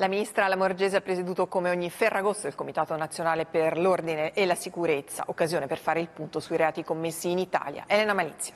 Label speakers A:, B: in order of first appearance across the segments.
A: La ministra Lamorgese ha presieduto come ogni Ferragosto il Comitato Nazionale per l'Ordine e la Sicurezza, occasione per fare il punto sui reati commessi in Italia. Elena Malizia.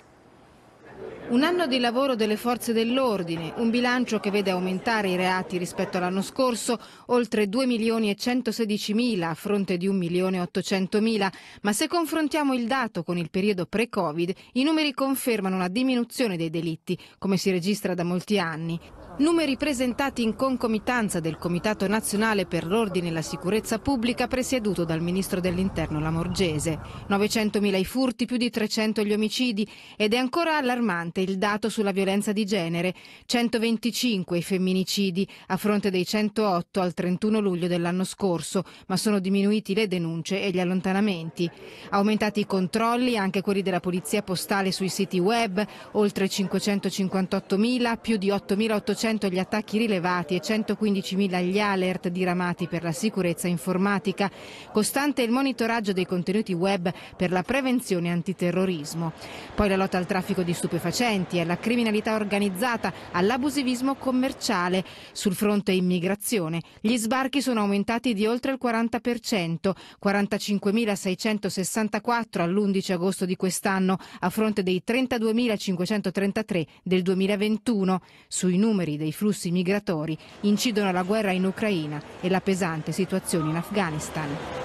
B: Un anno di lavoro delle forze dell'ordine, un bilancio che vede aumentare i reati rispetto all'anno scorso, oltre 2 milioni e 116 mila a fronte di 1 milione e 800 mila, ma se confrontiamo il dato con il periodo pre-Covid, i numeri confermano una diminuzione dei delitti, come si registra da molti anni. Numeri presentati in concomitanza del Comitato Nazionale per l'Ordine e la Sicurezza Pubblica presieduto dal Ministro dell'Interno Lamorgese. 900.000 i furti, più di 300 gli omicidi ed è ancora allarmante il dato sulla violenza di genere. 125 i femminicidi a fronte dei 108 al 31 luglio dell'anno scorso, ma sono diminuiti le denunce e gli allontanamenti. Aumentati i controlli, anche quelli della Polizia Postale sui siti web, oltre 558.000, più di 8.800 100 gli attacchi rilevati e 115.000 gli alert diramati per la sicurezza informatica. Costante il monitoraggio dei contenuti web per la prevenzione antiterrorismo. Poi la lotta al traffico di stupefacenti, alla criminalità organizzata, all'abusivismo commerciale. Sul fronte immigrazione gli sbarchi sono aumentati di oltre il 40%, 45.664 all'11 agosto di quest'anno a fronte dei 32.533 del 2021. Sui numeri fattori dei flussi migratori incidono la guerra in Ucraina e la pesante situazione in Afghanistan.